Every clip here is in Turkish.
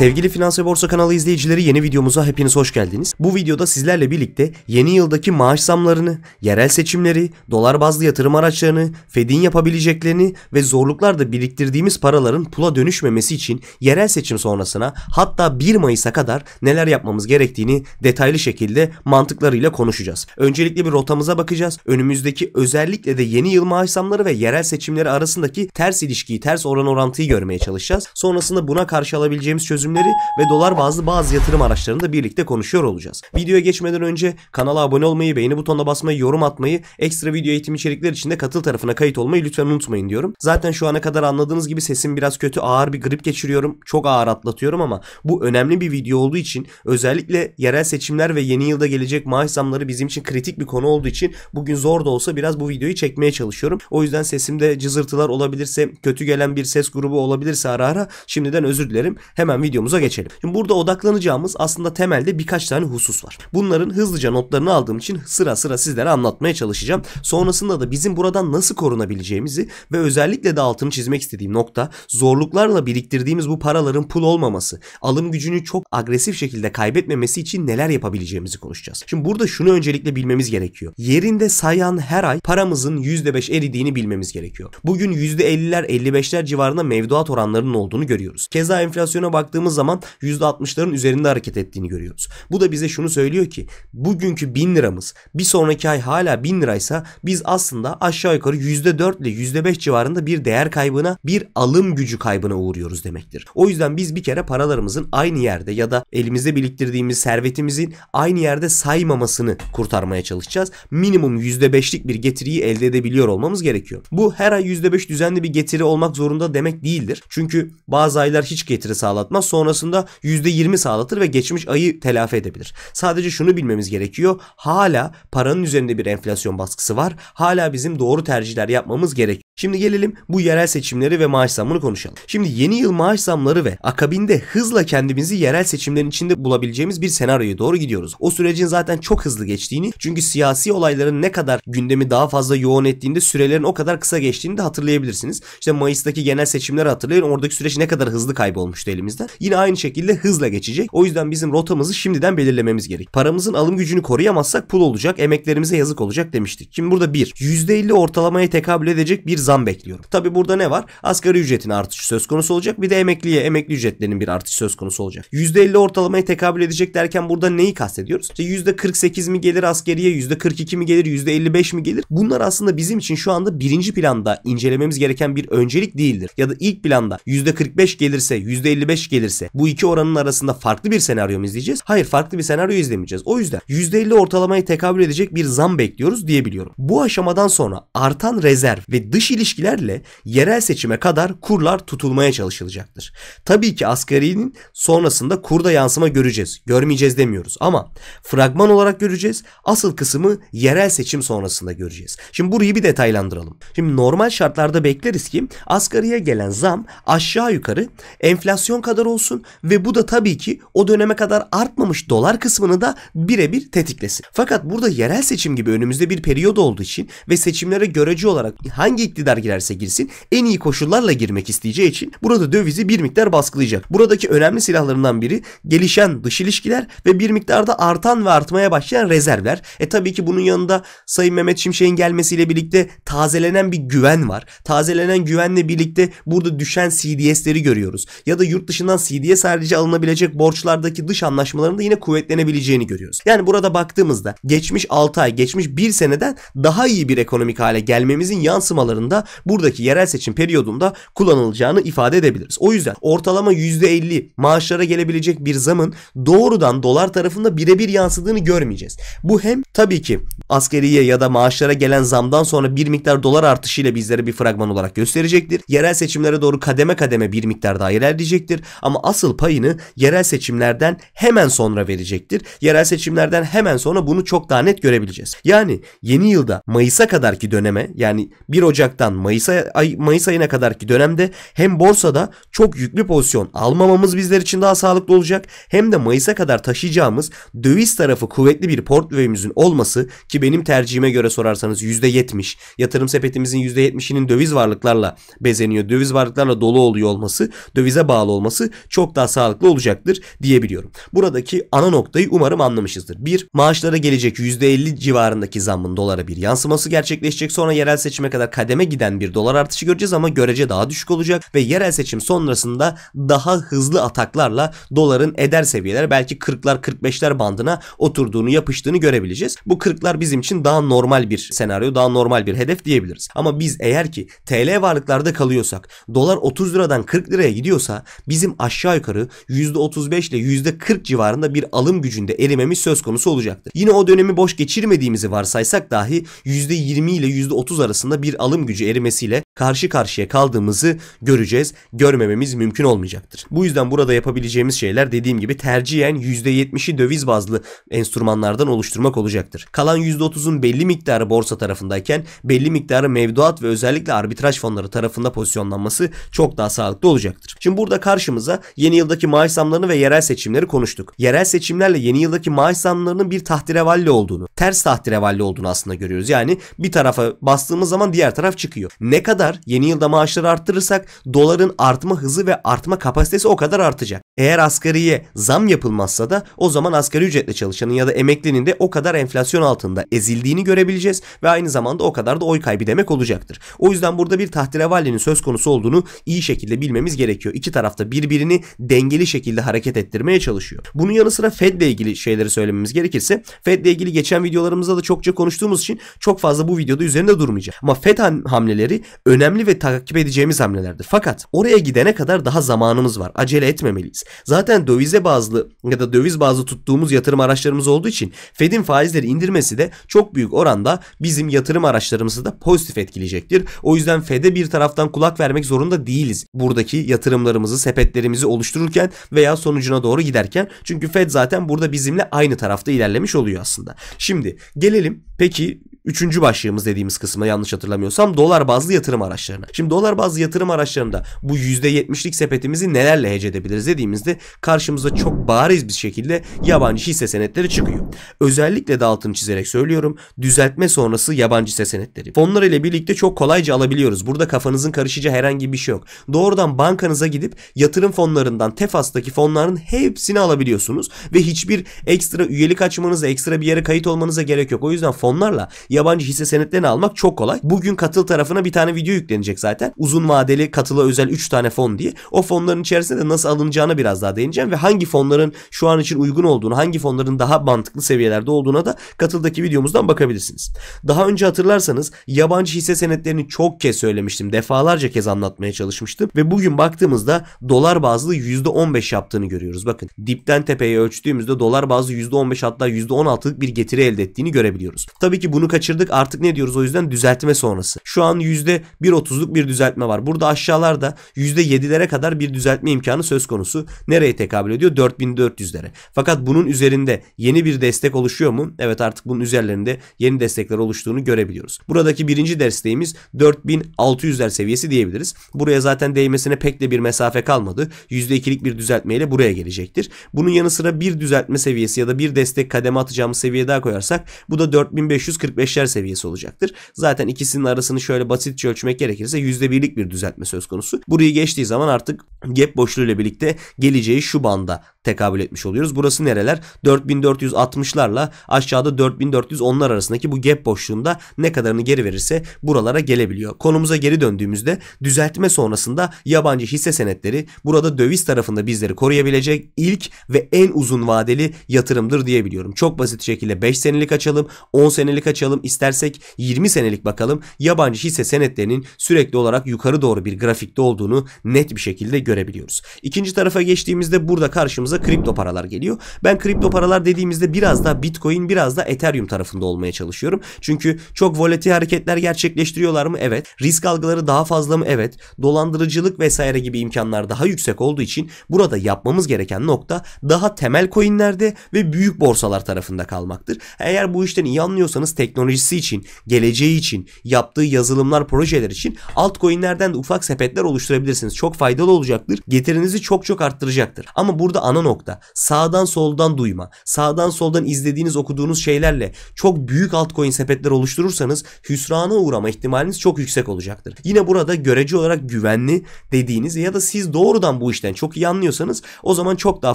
Sevgili Finans ve Borsa kanalı izleyicileri yeni videomuza hepiniz hoş geldiniz. Bu videoda sizlerle birlikte yeni yıldaki maaş zamlarını, yerel seçimleri, dolar bazlı yatırım araçlarını, Fed'in yapabileceklerini ve zorluklarda biriktirdiğimiz paraların pula dönüşmemesi için yerel seçim sonrasına hatta 1 Mayıs'a kadar neler yapmamız gerektiğini detaylı şekilde mantıklarıyla konuşacağız. Öncelikle bir rotamıza bakacağız. Önümüzdeki özellikle de yeni yıl maaş zamları ve yerel seçimleri arasındaki ters ilişkiyi, ters oran orantıyı görmeye çalışacağız. Sonrasında buna karşı alabileceğimiz çözüm dönüşümleri ve dolar bazlı bazı yatırım araçlarını da birlikte konuşuyor olacağız. Videoya geçmeden önce kanala abone olmayı, beğeni butonuna basmayı, yorum atmayı, ekstra video eğitim içerikler için de katıl tarafına kayıt olmayı lütfen unutmayın diyorum. Zaten şu ana kadar anladığınız gibi sesim biraz kötü, ağır bir grip geçiriyorum. Çok ağır atlatıyorum ama bu önemli bir video olduğu için özellikle yerel seçimler ve yeni yılda gelecek maaş zamları bizim için kritik bir konu olduğu için bugün zor da olsa biraz bu videoyu çekmeye çalışıyorum. O yüzden sesimde cızırtılar olabilirse, kötü gelen bir ses grubu olabilirse ara ara şimdiden özür dilerim. Hemen video videomuza geçelim. Şimdi burada odaklanacağımız aslında temelde birkaç tane husus var. Bunların hızlıca notlarını aldığım için sıra sıra sizlere anlatmaya çalışacağım. Sonrasında da bizim buradan nasıl korunabileceğimizi ve özellikle de altını çizmek istediğim nokta zorluklarla biriktirdiğimiz bu paraların pul olmaması, alım gücünü çok agresif şekilde kaybetmemesi için neler yapabileceğimizi konuşacağız. Şimdi burada şunu öncelikle bilmemiz gerekiyor. Yerinde sayan her ay paramızın %5 eridiğini bilmemiz gerekiyor. Bugün %50'ler 55'ler civarında mevduat oranlarının olduğunu görüyoruz. Keza enflasyona baktığımız baktığımız zaman %60'ların üzerinde hareket ettiğini görüyoruz. Bu da bize şunu söylüyor ki bugünkü 1000 liramız bir sonraki ay hala 1000 liraysa biz aslında aşağı yukarı %4 ile %5 civarında bir değer kaybına bir alım gücü kaybına uğruyoruz demektir. O yüzden biz bir kere paralarımızın aynı yerde ya da elimizde biriktirdiğimiz servetimizin aynı yerde saymamasını kurtarmaya çalışacağız. Minimum %5'lik bir getiriyi elde edebiliyor olmamız gerekiyor. Bu her ay %5 düzenli bir getiri olmak zorunda demek değildir. Çünkü bazı aylar hiç getiri sağlatmaz sonrasında %20 sağlatır ve geçmiş ayı telafi edebilir. Sadece şunu bilmemiz gerekiyor. Hala paranın üzerinde bir enflasyon baskısı var. Hala bizim doğru tercihler yapmamız gerekiyor Şimdi gelelim bu yerel seçimleri ve maaş zammını konuşalım. Şimdi yeni yıl maaş zamları ve akabinde hızla kendimizi yerel seçimlerin içinde bulabileceğimiz bir senaryoya doğru gidiyoruz. O sürecin zaten çok hızlı geçtiğini çünkü siyasi olayların ne kadar gündemi daha fazla yoğun ettiğinde sürelerin o kadar kısa geçtiğini de hatırlayabilirsiniz. İşte Mayıs'taki genel seçimleri hatırlayın oradaki süreç ne kadar hızlı kaybolmuştu elimizden. Yine aynı şekilde hızla geçecek. O yüzden bizim rotamızı şimdiden belirlememiz gerek. Paramızın alım gücünü koruyamazsak pul olacak, emeklerimize yazık olacak demiştik. Şimdi burada bir %50 ortalamaya tekabül edecek bir zam zam bekliyorum. Tabi burada ne var? Asgari ücretin artışı söz konusu olacak. Bir de emekliye emekli ücretlerinin bir artışı söz konusu olacak. %50 ortalamaya tekabül edecek derken burada neyi kastediyoruz? İşte %48 mi gelir askeriye, %42 mi gelir, %55 mi gelir? Bunlar aslında bizim için şu anda birinci planda incelememiz gereken bir öncelik değildir. Ya da ilk planda %45 gelirse, %55 gelirse bu iki oranın arasında farklı bir senaryo mu izleyeceğiz? Hayır farklı bir senaryo izlemeyeceğiz. O yüzden %50 ortalamaya tekabül edecek bir zam bekliyoruz diyebiliyorum. Bu aşamadan sonra artan rezerv ve dış dış ilişkilerle yerel seçime kadar kurlar tutulmaya çalışılacaktır. Tabii ki asgarinin sonrasında kurda yansıma göreceğiz. Görmeyeceğiz demiyoruz ama fragman olarak göreceğiz. Asıl kısmı yerel seçim sonrasında göreceğiz. Şimdi burayı bir detaylandıralım. Şimdi normal şartlarda bekleriz ki asgariye gelen zam aşağı yukarı enflasyon kadar olsun ve bu da tabii ki o döneme kadar artmamış dolar kısmını da birebir tetiklesin. Fakat burada yerel seçim gibi önümüzde bir periyod olduğu için ve seçimlere göreci olarak hangi iktidar iktidar girerse girsin en iyi koşullarla girmek isteyeceği için burada dövizi bir miktar baskılayacak. Buradaki önemli silahlarından biri gelişen dış ilişkiler ve bir miktarda artan ve artmaya başlayan rezervler. E tabii ki bunun yanında Sayın Mehmet Şimşek'in gelmesiyle birlikte tazelenen bir güven var. Tazelenen güvenle birlikte burada düşen CDS'leri görüyoruz. Ya da yurt dışından CDS sadece alınabilecek borçlardaki dış anlaşmalarında yine kuvvetlenebileceğini görüyoruz. Yani burada baktığımızda geçmiş 6 ay, geçmiş 1 seneden daha iyi bir ekonomik hale gelmemizin yansımalarını oranında buradaki yerel seçim periyodunda kullanılacağını ifade edebiliriz. O yüzden ortalama %50 maaşlara gelebilecek bir zamın doğrudan dolar tarafında birebir yansıdığını görmeyeceğiz. Bu hem tabii ki askeriye ya da maaşlara gelen zamdan sonra bir miktar dolar artışıyla bizlere bir fragman olarak gösterecektir. Yerel seçimlere doğru kademe kademe bir miktar daha ilerleyecektir ama asıl payını yerel seçimlerden hemen sonra verecektir. Yerel seçimlerden hemen sonra bunu çok daha net görebileceğiz. Yani yeni yılda Mayıs'a kadarki döneme yani 1 Ocak Ocak'tan Mayıs, ay, Mayıs ayına kadarki dönemde hem borsada çok yüklü pozisyon almamamız bizler için daha sağlıklı olacak hem de Mayıs'a kadar taşıyacağımız döviz tarafı kuvvetli bir portföyümüzün olması ki benim tercihime göre sorarsanız %70 yatırım sepetimizin %70'inin döviz varlıklarla bezeniyor. Döviz varlıklarla dolu oluyor olması, dövize bağlı olması çok daha sağlıklı olacaktır diyebiliyorum. Buradaki ana noktayı umarım anlamışızdır. Bir, maaşlara gelecek %50 civarındaki zammın dolara bir yansıması gerçekleşecek. Sonra yerel seçime kadar kademe giden bir dolar artışı göreceğiz ama görece daha düşük olacak ve yerel seçim sonrasında daha hızlı ataklarla doların eder seviyeler belki 40'lar 45'ler bandına oturduğunu yapıştığını görebileceğiz. Bu 40'lar bizim için daha normal bir senaryo daha normal bir hedef diyebiliriz. Ama biz eğer ki TL varlıklarda kalıyorsak dolar 30 liradan 40 liraya gidiyorsa bizim aşağı yukarı %35 ile %40 civarında bir alım gücünde erimemiz söz konusu olacaktır. Yine o dönemi boş geçirmediğimizi varsaysak dahi %20 ile %30 arasında bir alım gücü gücü erimesiyle karşı karşıya kaldığımızı göreceğiz. Görmememiz mümkün olmayacaktır. Bu yüzden burada yapabileceğimiz şeyler dediğim gibi tercihen %70'i döviz bazlı enstrümanlardan oluşturmak olacaktır. Kalan %30'un belli miktarı borsa tarafındayken belli miktarı mevduat ve özellikle arbitraj fonları tarafında pozisyonlanması çok daha sağlıklı olacaktır. Şimdi burada karşımıza yeni yıldaki maaş zamlarını ve yerel seçimleri konuştuk. Yerel seçimlerle yeni yıldaki maaş zamlarının bir tahtirevalli olduğunu, ters tahtirevalli olduğunu aslında görüyoruz. Yani bir tarafa bastığımız zaman diğer taraf çıkıyor çıkıyor. Ne kadar yeni yılda maaşları arttırırsak doların artma hızı ve artma kapasitesi o kadar artacak. Eğer asgariye zam yapılmazsa da o zaman asgari ücretle çalışanın ya da emeklinin de o kadar enflasyon altında ezildiğini görebileceğiz ve aynı zamanda o kadar da oy kaybı demek olacaktır. O yüzden burada bir tahtirevalli'nin söz konusu olduğunu iyi şekilde bilmemiz gerekiyor. İki tarafta birbirini dengeli şekilde hareket ettirmeye çalışıyor. Bunun yanı sıra Fed'le ilgili şeyleri söylememiz gerekirse Fed'le ilgili geçen videolarımızda da çokça konuştuğumuz için çok fazla bu videoda üzerinde durmayacağım. Ama Fed ham hamleleri önemli ve takip edeceğimiz hamlelerdir. Fakat oraya gidene kadar daha zamanımız var. Acele etmemeliyiz. Zaten dövize bazlı ya da döviz bazlı tuttuğumuz yatırım araçlarımız olduğu için Fed'in faizleri indirmesi de çok büyük oranda bizim yatırım araçlarımızı da pozitif etkileyecektir. O yüzden Fed'e bir taraftan kulak vermek zorunda değiliz. Buradaki yatırımlarımızı, sepetlerimizi oluştururken veya sonucuna doğru giderken. Çünkü Fed zaten burada bizimle aynı tarafta ilerlemiş oluyor aslında. Şimdi gelelim peki üçüncü başlığımız dediğimiz kısmına yanlış hatırlamıyorsam dolar bazlı yatırım araçlarına. Şimdi dolar bazlı yatırım araçlarında bu %70'lik sepetimizi nelerle hece edebiliriz dediğimizde karşımıza çok bariz bir şekilde yabancı hisse senetleri çıkıyor. Özellikle de altını çizerek söylüyorum düzeltme sonrası yabancı hisse senetleri. Fonlar ile birlikte çok kolayca alabiliyoruz. Burada kafanızın karışacağı herhangi bir şey yok. Doğrudan bankanıza gidip yatırım fonlarından Tefas'taki fonların hepsini alabiliyorsunuz ve hiçbir ekstra üyelik açmanıza, ekstra bir yere kayıt olmanıza gerek yok. O yüzden fonlarla yabancı hisse senetlerini almak çok kolay. Bugün katıl tarafına bir tane video yüklenecek zaten. Uzun vadeli katıla özel 3 tane fon diye. O fonların içerisinde de nasıl alınacağına biraz daha değineceğim ve hangi fonların şu an için uygun olduğunu, hangi fonların daha mantıklı seviyelerde olduğuna da katıldaki videomuzdan bakabilirsiniz. Daha önce hatırlarsanız yabancı hisse senetlerini çok kez söylemiştim. Defalarca kez anlatmaya çalışmıştım ve bugün baktığımızda dolar bazlı %15 yaptığını görüyoruz. Bakın dipten tepeye ölçtüğümüzde dolar bazlı %15 hatta %16'lık bir getiri elde ettiğini görebiliyoruz. Tabii ki bunu kaç kaçırdık artık ne diyoruz o yüzden düzeltme sonrası. Şu an %1.30'luk bir düzeltme var. Burada aşağılarda %7'lere kadar bir düzeltme imkanı söz konusu. Nereye tekabül ediyor? 4400'lere. Fakat bunun üzerinde yeni bir destek oluşuyor mu? Evet artık bunun üzerlerinde yeni destekler oluştuğunu görebiliyoruz. Buradaki birinci desteğimiz 4600'ler seviyesi diyebiliriz. Buraya zaten değmesine pek de bir mesafe kalmadı. %2'lik bir düzeltmeyle buraya gelecektir. Bunun yanı sıra bir düzeltme seviyesi ya da bir destek kademe atacağımız seviye daha koyarsak bu da 4545 %5'ler seviyesi olacaktır. Zaten ikisinin arasını şöyle basitçe ölçmek gerekirse %1'lik bir düzeltme söz konusu. Burayı geçtiği zaman artık gap boşluğu ile birlikte geleceği şu banda tekabül etmiş oluyoruz. Burası nereler? 4460'larla aşağıda 4410'lar arasındaki bu gap boşluğunda ne kadarını geri verirse buralara gelebiliyor. Konumuza geri döndüğümüzde düzeltme sonrasında yabancı hisse senetleri burada döviz tarafında bizleri koruyabilecek ilk ve en uzun vadeli yatırımdır diyebiliyorum. Çok basit şekilde 5 senelik açalım, 10 senelik açalım, istersek 20 senelik bakalım. Yabancı hisse senetlerinin sürekli olarak yukarı doğru bir grafikte olduğunu net bir şekilde görebiliyoruz. İkinci tarafa geçtiğimizde burada karşımıza karşımıza kripto paralar geliyor. Ben kripto paralar dediğimizde biraz da Bitcoin biraz da Ethereum tarafında olmaya çalışıyorum. Çünkü çok volatil hareketler gerçekleştiriyorlar mı? Evet. Risk algıları daha fazla mı? Evet. Dolandırıcılık vesaire gibi imkanlar daha yüksek olduğu için burada yapmamız gereken nokta daha temel coinlerde ve büyük borsalar tarafında kalmaktır. Eğer bu işten iyi anlıyorsanız teknolojisi için, geleceği için, yaptığı yazılımlar, projeler için altcoinlerden de ufak sepetler oluşturabilirsiniz. Çok faydalı olacaktır. Getirinizi çok çok arttıracaktır. Ama burada ana ana nokta. Sağdan soldan duyma, sağdan soldan izlediğiniz okuduğunuz şeylerle çok büyük altcoin sepetler oluşturursanız hüsrana uğrama ihtimaliniz çok yüksek olacaktır. Yine burada görece olarak güvenli dediğiniz ya da siz doğrudan bu işten çok iyi anlıyorsanız o zaman çok daha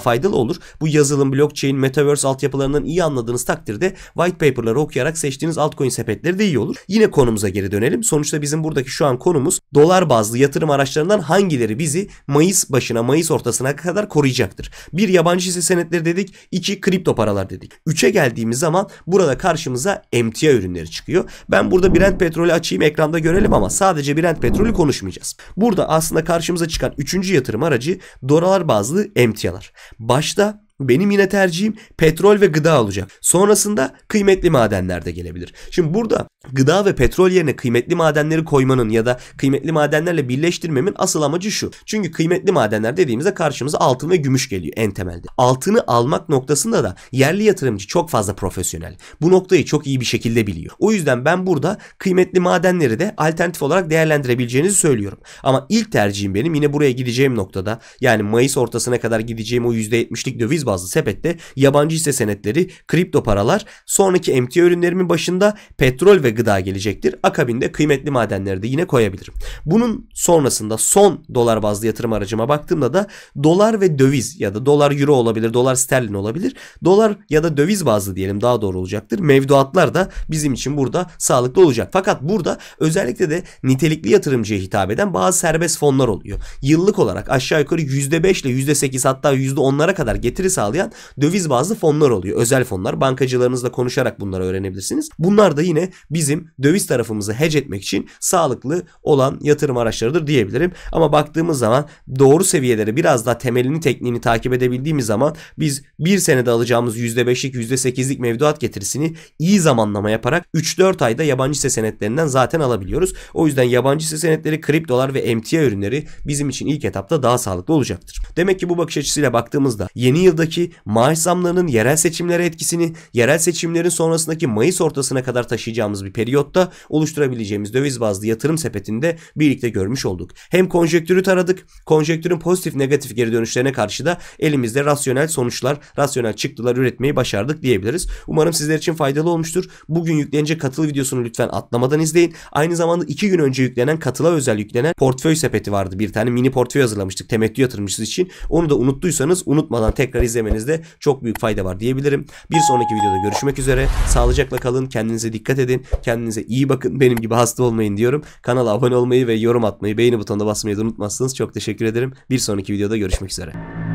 faydalı olur. Bu yazılım, blockchain, metaverse altyapılarından iyi anladığınız takdirde white paper'ları okuyarak seçtiğiniz altcoin sepetleri de iyi olur. Yine konumuza geri dönelim. Sonuçta bizim buradaki şu an konumuz dolar bazlı yatırım araçlarından hangileri bizi Mayıs başına, Mayıs ortasına kadar koruyacaktır. Bir yabancı hisse senetleri dedik. iki kripto paralar dedik. Üçe geldiğimiz zaman burada karşımıza emtia ürünleri çıkıyor. Ben burada Brent petrolü açayım ekranda görelim ama sadece Brent petrolü konuşmayacağız. Burada aslında karşımıza çıkan üçüncü yatırım aracı dolar bazlı emtialar. Başta benim yine tercihim petrol ve gıda olacak. Sonrasında kıymetli madenler de gelebilir. Şimdi burada gıda ve petrol yerine kıymetli madenleri koymanın ya da kıymetli madenlerle birleştirmemin asıl amacı şu. Çünkü kıymetli madenler dediğimizde karşımıza altın ve gümüş geliyor en temelde. Altını almak noktasında da yerli yatırımcı çok fazla profesyonel. Bu noktayı çok iyi bir şekilde biliyor. O yüzden ben burada kıymetli madenleri de alternatif olarak değerlendirebileceğinizi söylüyorum. Ama ilk tercihim benim yine buraya gideceğim noktada yani Mayıs ortasına kadar gideceğim o %70'lik döviz faiz bazlı sepette yabancı hisse senetleri, kripto paralar, sonraki emtia ürünlerimin başında petrol ve gıda gelecektir. Akabinde kıymetli madenleri de yine koyabilirim. Bunun sonrasında son dolar bazlı yatırım aracıma baktığımda da dolar ve döviz ya da dolar euro olabilir, dolar sterlin olabilir. Dolar ya da döviz bazlı diyelim daha doğru olacaktır. Mevduatlar da bizim için burada sağlıklı olacak. Fakat burada özellikle de nitelikli yatırımcıya hitap eden bazı serbest fonlar oluyor. Yıllık olarak aşağı yukarı %5 ile %8 hatta %10'lara kadar getirir sağlayan döviz bazlı fonlar oluyor. Özel fonlar. Bankacılarınızla konuşarak bunları öğrenebilirsiniz. Bunlar da yine bizim döviz tarafımızı hedge etmek için sağlıklı olan yatırım araçlarıdır diyebilirim. Ama baktığımız zaman doğru seviyeleri biraz daha temelini tekniğini takip edebildiğimiz zaman biz bir senede alacağımız %5'lik %8'lik mevduat getirisini iyi zamanlama yaparak 3-4 ayda yabancı hisse senetlerinden zaten alabiliyoruz. O yüzden yabancı hisse senetleri, kriptolar ve emtia ürünleri bizim için ilk etapta daha sağlıklı olacaktır. Demek ki bu bakış açısıyla baktığımızda yeni yılda yılındaki maaş zamlarının yerel seçimlere etkisini yerel seçimlerin sonrasındaki Mayıs ortasına kadar taşıyacağımız bir periyotta oluşturabileceğimiz döviz bazlı yatırım sepetinde birlikte görmüş olduk. Hem konjektürü taradık, konjektürün pozitif negatif geri dönüşlerine karşı da elimizde rasyonel sonuçlar, rasyonel çıktılar üretmeyi başardık diyebiliriz. Umarım sizler için faydalı olmuştur. Bugün yüklenecek katıl videosunu lütfen atlamadan izleyin. Aynı zamanda iki gün önce yüklenen katıla özel yüklenen portföy sepeti vardı. Bir tane mini portföy hazırlamıştık temettü yatırmışız için. Onu da unuttuysanız unutmadan tekrar izleyin izlemenizde çok büyük fayda var diyebilirim. Bir sonraki videoda görüşmek üzere. Sağlıcakla kalın. Kendinize dikkat edin. Kendinize iyi bakın. Benim gibi hasta olmayın diyorum. Kanala abone olmayı ve yorum atmayı, beğeni butonuna basmayı da unutmazsınız. Çok teşekkür ederim. Bir sonraki videoda görüşmek üzere.